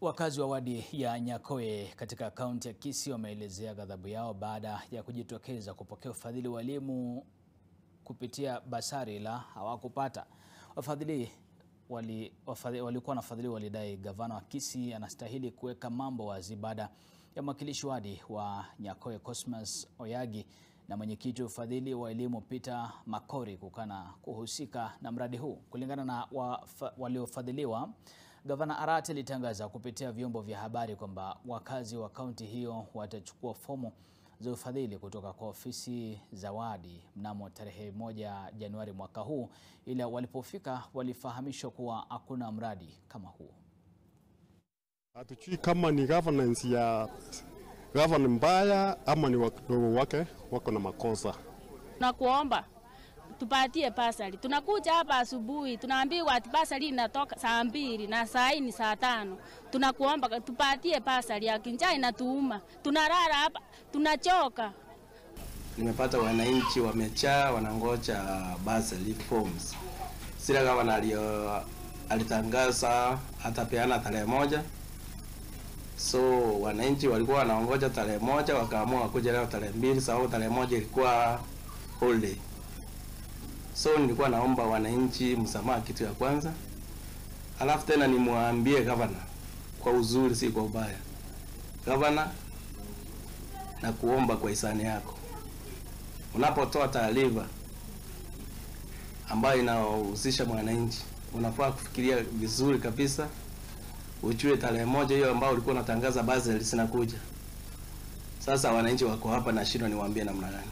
Wakazi wa wadi ya Nyakoe katika kaunti ya Kisii wameelezea ghadhabu yao baada ya kujitokeza kupokea ufadhili wa elimu kupitia basari la hawakupata. Wafadhili wali, walikuwa walidai gavana wa Kisii anastahili kuweka mambo wazi baada ya mwakilishi wadi wa Nyakoe Cosmas Oyagi na mwenyekiti wa ufadhili wa elimu Peter Makori kukana kuhusika na mradi huu. Kulingana na waliofadhiliwa Gavana Arati alitangaza kupitia vyombo vya habari kwamba wakazi wa kaunti hiyo watachukua fomu za ufadhili kutoka kwa ofisi za wadi mnamo tarehe moja Januari mwaka huu, ila walipofika walifahamishwa kuwa hakuna mradi kama huo. Hatujui kama ni governance ya governance mbaya ama ni wadogo wake wako na makosa na kuomba tupatie basari. Tunakuja hapa asubuhi, tunaambiwa ati basari inatoka saa mbili na saa hii ni saa tano. Tunakuomba tupatie basari, ya kinjaa, inatuuma, tunalala hapa, tunachoka. Nimepata wananchi wamechaa, wanangoja basali forms sila gavana alio alitangaza atapeana tarehe moja, so wananchi walikuwa wanaongoja tarehe moja, wakaamua kuja leo tarehe mbili, sababu tarehe moja ilikuwa holiday. So nilikuwa naomba wananchi msamaha, kitu ya kwanza, alafu tena nimwambie gavana kwa uzuri, si kwa ubaya, gavana, na kuomba kwa hisani yako unapotoa taarifa ambayo inahusisha mwananchi, unafaa kufikiria vizuri kabisa, ujue tarehe moja hiyo ambayo ulikuwa unatangaza Basel zinakuja. Sasa wananchi wako hapa, nashindwa niwaambie namna gani.